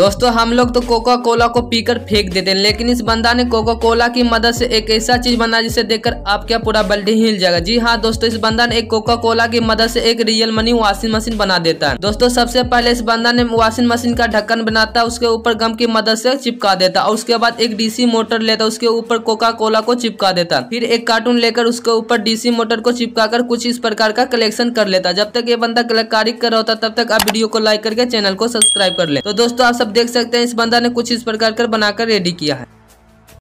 दोस्तों हम लोग तो कोका कोला को पीकर फेंक देते हैं लेकिन इस बंदा ने कोका कोला की मदद से एक ऐसा चीज बना जिसे देखकर आपका पूरा बल्टी हिल जाएगा जी हाँ दोस्तों इस बंदा ने एक कोका कोला की मदद से एक रियल मनी वॉशिंग मशीन बना देता है दोस्तों सबसे पहले इस बंदा ने वॉशिंग मशीन का ढक्कन बनाता उसके ऊपर गम की मदद से चिपका देता और उसके बाद एक डीसी मोटर लेता उसके ऊपर कोका कोला को चिपका देता फिर एक कार्टून लेकर उसके ऊपर डीसी मोटर को चिपका कर कुछ इस प्रकार का कलेक्शन कर लेता जब तक ये बंदा कलाकारी कर रहा होता तब तक आप वीडियो को लाइक करके चैनल को सब्सक्राइब कर ले तो दोस्तों आप सब देख सकते हैं इस बंदा ने कुछ इस प्रकार कर बनाकर रेडी किया है